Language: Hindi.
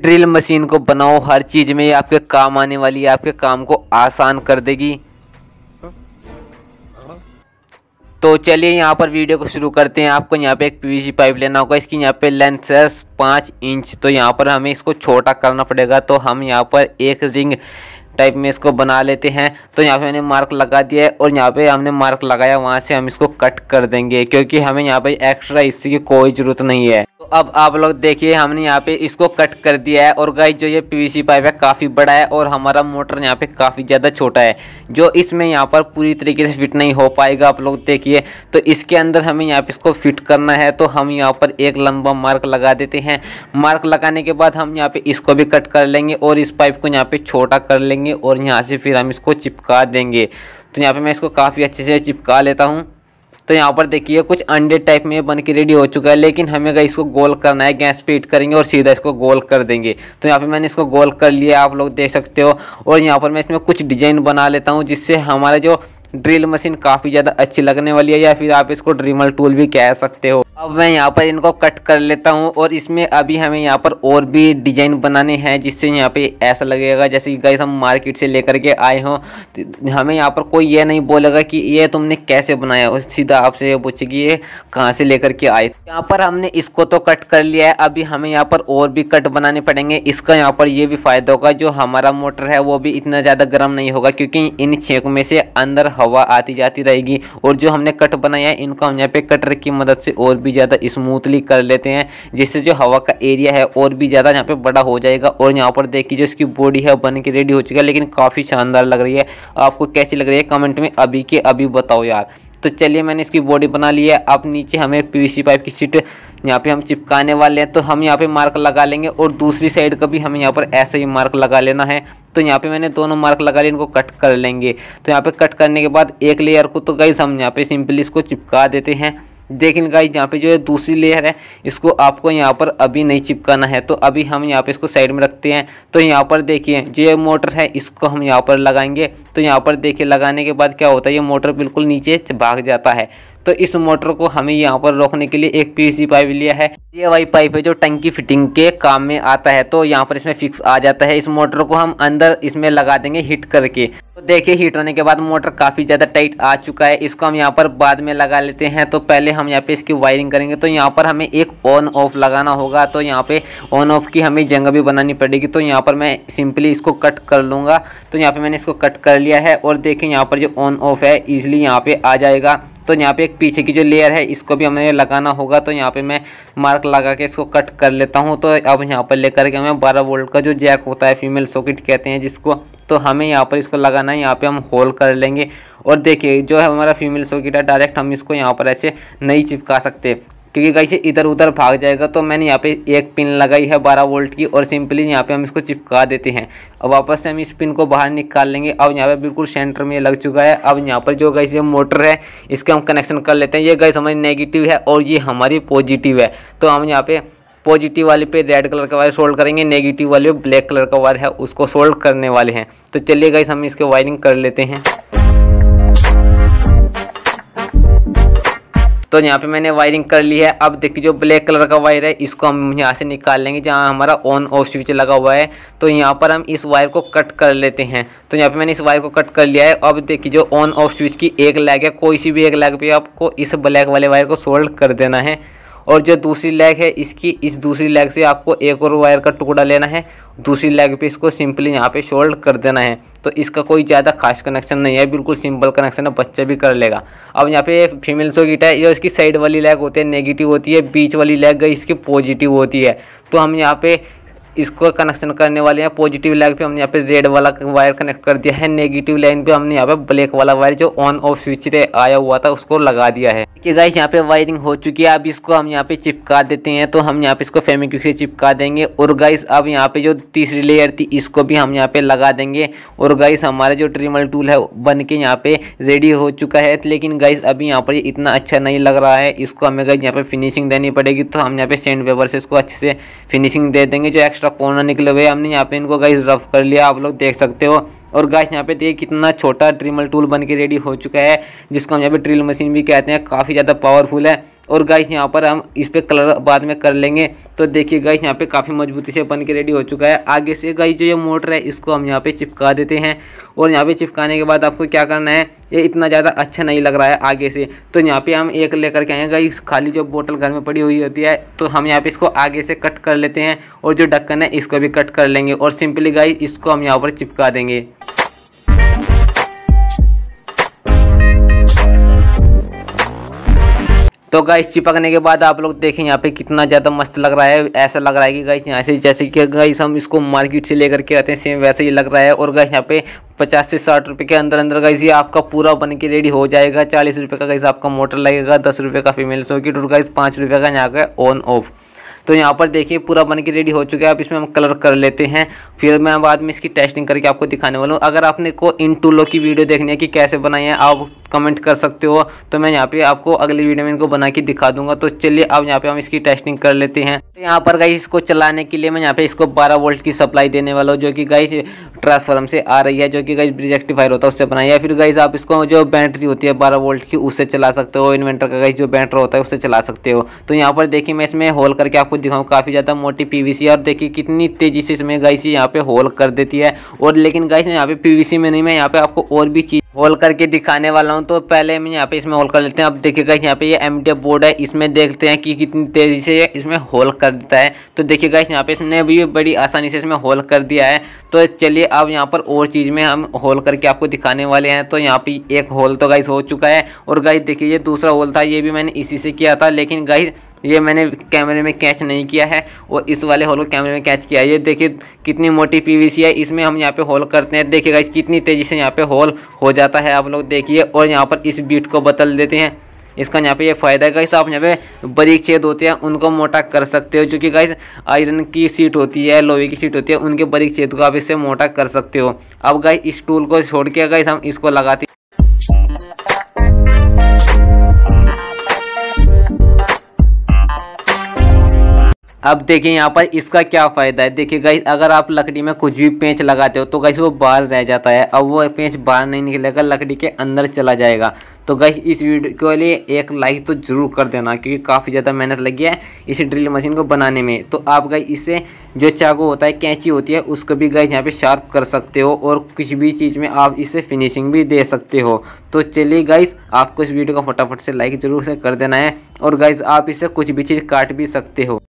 ड्रिल मशीन को बनाओ हर चीज़ में आपके काम आने वाली है आपके काम को आसान कर देगी तो चलिए यहाँ पर वीडियो को शुरू करते हैं आपको यहाँ पे एक पीवीसी पाइप लेना होगा इसकी यहाँ पे लेंथ है पाँच इंच तो यहाँ पर हमें इसको छोटा करना पड़ेगा तो हम यहाँ पर एक रिंग टाइप में इसको बना लेते हैं तो यहाँ पे मैंने मार्क लगा दिया है और यहाँ पे हमने मार्क लगाया वहाँ से हम इसको कट कर देंगे क्योंकि हमें यहाँ पे एक्स्ट्रा इसकी कोई ज़रूरत नहीं है तो अब आप लोग देखिए हमने यहाँ पे इसको कट कर दिया है और गाइज जो ये पीवीसी पाइप है काफ़ी बड़ा है और हमारा मोटर यहाँ पे काफ़ी ज़्यादा छोटा है जो इसमें यहाँ पर पूरी तरीके से फिट नहीं हो पाएगा आप लोग देखिए तो इसके अंदर हमें यहाँ पे इसको फिट करना है तो हम यहाँ पर एक लंबा मार्क लगा देते हैं मार्क लगाने के बाद हम यहाँ पर इसको भी कट कर लेंगे और इस पाइप को यहाँ पर छोटा कर लेंगे और यहाँ से फिर हम इसको चिपका देंगे तो यहाँ पर मैं इसको काफ़ी अच्छे से चिपका लेता हूँ तो यहाँ पर देखिए कुछ अंडे टाइप में बन के रेडी हो चुका है लेकिन हमें अगर इसको गोल करना है गैस पे हीट करेंगे और सीधा इसको गोल कर देंगे तो यहाँ पर मैंने इसको गोल कर लिया आप लोग देख सकते हो और यहाँ पर मैं इसमें कुछ डिजाइन बना लेता हूँ जिससे हमारे जो ड्रिल मशीन काफ़ी ज़्यादा अच्छी लगने वाली है या फिर आप इसको ड्रीमल टूल भी कह सकते हो अब मैं यहाँ पर इनको कट कर लेता हूँ और इसमें अभी हमें यहाँ पर और भी डिजाइन बनाने हैं जिससे यहाँ पे ऐसा लगेगा जैसे कि गाइस हम मार्केट से लेकर के आए हों तो हमें यहाँ पर कोई ये नहीं बोलेगा कि ये तुमने कैसे बनाया और सीधा आपसे ये पूछेगी ये कहाँ से लेकर के आए यहाँ पर हमने इसको तो कट कर लिया है अभी हमें यहाँ पर और भी कट बनाने पड़ेंगे इसका यहाँ पर ये भी फायदा होगा जो हमारा मोटर है वो भी इतना ज़्यादा गर्म नहीं होगा क्योंकि इन छेक में से अंदर हवा आती जाती रहेगी और जो हमने कट बनाया है इनको हम यहाँ पे कटर की मदद से और भी ज़्यादा स्मूथली कर लेते हैं जिससे जो हवा का एरिया है और भी ज़्यादा यहाँ पे बड़ा हो जाएगा और यहाँ पर देखिए जो इसकी बॉडी है बन के रेडी हो चुका है लेकिन काफ़ी शानदार लग रही है आपको कैसी लग रही है कमेंट में अभी के अभी बताओ यार तो चलिए मैंने इसकी बॉडी बना ली है अब नीचे हमें पी पाइप की सीट यहाँ पे हम चिपकाने वाले हैं तो हम यहाँ पे मार्क लगा लेंगे और दूसरी साइड का भी हमें यहाँ पर ऐसे ही मार्क लगा लेना है तो यहाँ पे मैंने दोनों मार्क लगा लिए इनको कट कर लेंगे तो यहाँ पे कट करने के बाद एक लेयर को तो गाइज हम यहाँ पे सिंपली इसको चिपका देते हैं लेकिन गाइज यहाँ पे जो है दूसरी लेयर है इसको आपको यहाँ पर अभी नहीं चिपकाना है तो अभी हम यहाँ पे इसको साइड में रखते हैं तो यहाँ पर देखिए जो ये मोटर है इसको हम यहाँ पर लगाएंगे तो यहाँ पर देखिए लगाने के बाद क्या होता है ये मोटर बिल्कुल नीचे भाग जाता है तो इस मोटर को हमें यहाँ पर रोकने के लिए एक पीवीसी पाइप लिया है ये वाई पाइप है जो टंकी फिटिंग के काम में आता है तो यहाँ पर इसमें फिक्स आ जाता है इस मोटर को हम अंदर इसमें लगा देंगे हीट करके तो देखिए हीट होने के बाद मोटर काफ़ी ज़्यादा टाइट आ चुका है इसको हम यहाँ पर बाद में लगा लेते हैं तो पहले हम यहाँ पे इसकी वायरिंग करेंगे तो यहाँ पर हमें एक ऑन ऑफ लगाना होगा तो यहाँ पे ऑन ऑफ की हमें जगह भी बनानी पड़ेगी तो यहाँ पर मैं सिंपली इसको कट कर लूँगा तो यहाँ पर मैंने इसको कट कर लिया है और देखिए यहाँ पर जो ऑन ऑफ है इजिली यहाँ पर आ जाएगा तो यहाँ पे एक पीछे की जो लेयर है इसको भी हमें लगाना होगा तो यहाँ पे मैं मार्क लगा के इसको कट कर लेता हूँ तो अब यहाँ पर लेकर के हमें बारह वोल्ट का जो जैक होता है फीमेल सॉकेट कहते हैं जिसको तो हमें यहाँ पर इसको लगाना है यहाँ पे हम होल कर लेंगे और देखिए जो है हमारा फीमेल सॉकेट है डायरेक्ट हम इसको यहाँ पर ऐसे नहीं चिपका सकते क्योंकि कैसे इधर उधर भाग जाएगा तो मैंने यहाँ पे एक पिन लगाई है 12 वोल्ट की और सिंपली यहाँ पे हम इसको चिपका देते हैं अब वापस से हम इस पिन को बाहर निकाल लेंगे अब यहाँ पे बिल्कुल सेंटर में लग चुका है अब यहाँ पर जो गैस ये मोटर है इसका हम कनेक्शन कर लेते हैं ये गैस हमारी नेगेटिव है और ये हमारी पॉजिटिव है तो हम यहाँ पे पॉजिटिव वाले पे रेड कलर का वायर सोल्ड करेंगे नेगेटिव वाले ब्लैक कलर का वायर है उसको सोल्ड करने वाले हैं तो चलिए गाइस हम इसके वायरिंग कर लेते हैं तो यहाँ पे मैंने वायरिंग कर ली है अब देखिए जो ब्लैक कलर का वायर है इसको हम यहाँ से निकाल लेंगे जहाँ हमारा ऑन ऑफ स्विच लगा हुआ है तो यहाँ पर हम इस वायर को कट कर लेते हैं तो यहाँ पे मैंने इस वायर को कट कर लिया है अब देखिए जो ऑन ऑफ स्विच की एक लैग है कोई सी भी एक लैग पर आपको इस ब्लैक वाले वायर को सोल्ड कर देना है और जो दूसरी लेग है इसकी इस दूसरी लेग से आपको एक और वायर का टुकड़ा लेना है दूसरी लेग पे इसको सिंपली यहाँ पर शोल्ड कर देना है तो इसका कोई ज़्यादा खास कनेक्शन नहीं है बिल्कुल सिंपल कनेक्शन है बच्चा भी कर लेगा अब यहाँ पे फीमेल सोगिट है जो इसकी साइड वाली लैग होती है नेगेटिव होती है बीच वाली लैग इसकी पॉजिटिव होती है तो हम यहाँ पे इसको कनेक्शन करने वाले हैं पॉजिटिव लाइन पे हमने यहाँ पे रेड वाला वायर कनेक्ट कर दिया है नेगेटिव लाइन पे हमने यहाँ पे ब्लैक वाला वायर जो ऑन ऑफ स्विच आया हुआ था उसको लगा दिया है ठीक है गाइस यहाँ पे वायरिंग हो चुकी है अब इसको हम यहाँ पे चिपका देते हैं तो हम यहाँ पे इसको फेमिक से चिपका देंगे और गाइस अब यहाँ पे जो तीसरी लेयर थी इसको भी हम यहाँ पे लगा देंगे और गाइस हमारा जो ट्रिमल टूल है बन के यहाँ पे रेडी हो चुका है लेकिन गाइस अभी यहाँ पर इतना अच्छा नहीं लग रहा है इसको हमें गाइस यहाँ पे फिनिशिंग देनी पड़ेगी तो हम यहाँ पे सेंड पेपर से इसको अच्छे से फिनिशिंग दे देंगे जो एक्स्ट्रा एक्स्ट्रा कोना निकले हुए हमने यहाँ पे इनको गाइस रफ कर लिया आप लोग देख सकते हो और गाइस यहाँ पे देखिए कितना छोटा ड्रिमल टूल बन के रेडी हो चुका है जिसको हम यहाँ पे ड्रिल मशीन भी कहते हैं काफ़ी ज़्यादा पावरफुल है और गाइस यहाँ पर हम इस पर कलर बाद में कर लेंगे तो देखिए गाइस यहाँ पे काफ़ी मजबूती से बन के रेडी हो चुका है आगे से गाइस जो ये मोटर है इसको हम यहाँ पे चिपका देते हैं और यहाँ पे चिपकाने के बाद आपको क्या करना है ये इतना ज़्यादा अच्छा नहीं लग रहा है आगे से तो यहाँ पे हम एक लेकर के आए गाइस खाली जो बोतल घर में पड़ी हुई होती है तो हम यहाँ पर इसको आगे से कट कर लेते हैं और जो ढक्कन है इसको भी कट कर लेंगे और सिंपली गाइस इसको हम यहाँ पर चिपका देंगे तो गाइस चिपकने के बाद आप लोग देखें यहाँ पे कितना ज़्यादा मस्त लग रहा है ऐसा लग रहा है कि गाइस यहाँ से जैसे कि गाइस हम इसको मार्केट से लेकर के आते हैं सेम वैसे ही लग रहा है और गाइस यहाँ पे पचास से साठ रुपये के अंदर अंदर गाइस ये आपका पूरा बन के रेडी हो जाएगा चालीस रुपये का गाइस आपका मोटर लगेगा दस रुपये का फीमेल सॉकेट और गाइस पाँच रुपये का यहाँ का ऑन ऑफ तो यहाँ पर देखिए पूरा बन के रेडी हो चुका है अब इसमें हम कलर कर लेते हैं फिर मैं बाद में इसकी टेस्टिंग करके आपको दिखाने वाला हूँ अगर आपने को इन टूलों की वीडियो देखनी है कि कैसे बनाई है आप कमेंट कर सकते हो तो मैं यहाँ पे आपको अगली वीडियो में इनको बना के दिखा दूंगा तो चलिए अब यहाँ पे हम इसकी टेस्टिंग कर लेते हैं तो यहाँ पर गाइस इसको चलाने के लिए मैं यहाँ पे इसको 12 वोल्ट की सप्लाई देने वाला हूँ जो कि गाइस ट्रांसफार्म से आ रही है जो कि गाइस ब्रिजेक्टिफायर होता है उससे बनाई या फिर गाइस आप इसको जो बैटरी होती है बारह वोल्ट की उससे चला सकते हो इन्वेंटर का गाइस जो बैटरी होता है उससे चला सकते हो तो यहाँ पर देखिए मैं इसमें होल करके आपको आपको दिखाऊँ काफ़ी ज़्यादा मोटी पीवीसी और देखिए कितनी तेज़ी से इसमें गाइसी यहाँ पे होल कर देती है और लेकिन गाइस यहाँ पे पीवीसी में नहीं मैं यहाँ पे आपको और भी चीज़ होल करके दिखाने वाला हूँ तो पहले मैं यहाँ पे इसमें होल कर लेते हैं अब देखिएगा यहाँ पे ये एम बोर्ड है इसमें देखते हैं कि कितनी तेज़ी से इसमें होल कर देता है तो देखिएगा यहाँ पे इसने भी बड़ी आसानी से इसमें होल कर दिया है तो चलिए अब यहाँ पर और चीज़ में हम होल करके आपको दिखाने वाले हैं तो यहाँ पे एक होल तो गाइस हो चुका है और गाइस देखिए ये दूसरा होल था ये भी मैंने इसी से किया था लेकिन गाइस ये मैंने कैमरे में कैच नहीं किया है और इस वाले होल को कैमरे में कैच किया है ये देखिए कितनी मोटी पीवीसी है इसमें हम यहाँ पे होल करते हैं देखिएगा इस कितनी तेज़ी से यहाँ पे होल हो जाता है आप लोग देखिए और यहाँ पर इस बीट को बदल देते हैं इसका यहाँ पे ये फ़ायदा है गाइस आप यहाँ पे बरीक छेद होते हैं उनको मोटा कर सकते हो क्योंकि गाइस आयरन की सीट होती है लोहे की सीट होती है उनके बरीक छेद को आप इससे मोटा कर सकते हो अब गाइस इस टूल को छोड़ के गाइस हम इसको लगाते अब देखिए यहाँ पर इसका क्या फ़ायदा है देखिए गई अगर आप लकड़ी में कुछ भी पेंच लगाते हो तो गई वो बाहर रह जाता है अब वो पेंच बाहर नहीं निकलेगा लकड़ी के अंदर चला जाएगा तो गई इस वीडियो के लिए एक लाइक तो ज़रूर कर देना क्योंकि काफ़ी ज़्यादा मेहनत लगी है इस ड्रिल मशीन को बनाने में तो आप गई इससे जो चाकू होता है कैंची होती है उसको भी गई यहाँ पर शार्प कर सकते हो और कुछ भी चीज़ में आप इसे फिनिशिंग भी दे सकते हो तो चलिए गाइस आपको इस वीडियो को फटाफट से लाइक ज़रूर से कर देना है और गाइस आप इसे कुछ भी चीज़ काट भी सकते हो